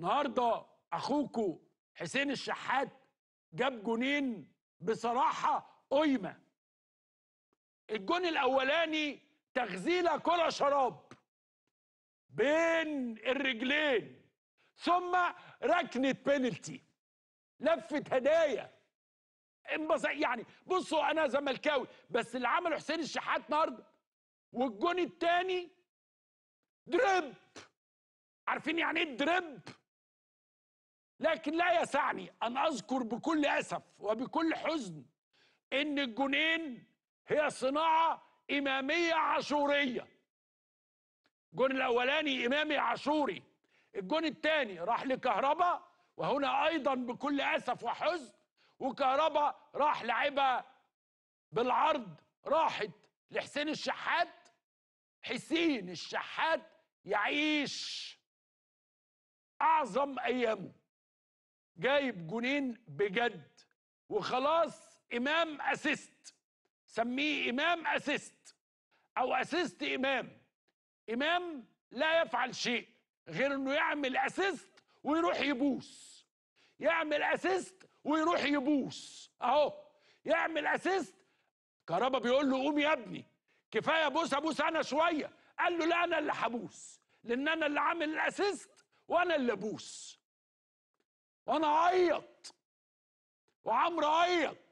النهارده اخوكو حسين الشحات جاب جونين بصراحه قيمه الجون الاولاني تغزيله كره شراب بين الرجلين ثم ركنه بينالتي لفه هدايا يعني بصوا انا زملكاوي بس اللي عمله حسين الشحات النهارده والجون الثاني دريب عارفين يعني ايه دريب لكن لا يسعني أن أذكر بكل أسف وبكل حزن إن الجنين هي صناعة إمامية عاشورية الجون الأولاني إمامي عاشوري الجون الثاني راح لكهرباء وهنا أيضا بكل أسف وحزن وكهرباء راح لعبها بالعرض راحت لحسين الشحات حسين الشحات يعيش أعظم أيامه جايب جونين بجد وخلاص امام اسيست سميه امام اسيست او اسيست امام امام لا يفعل شيء غير انه يعمل اسيست ويروح يبوس يعمل اسيست ويروح يبوس اهو يعمل اسيست كهربا بيقول له قوم يا ابني كفايه بوس ابوس انا شويه قال له لا انا اللي هبوس لان انا اللي عامل الاسيست وانا اللي بوس وانا اعيط وعمرو عيط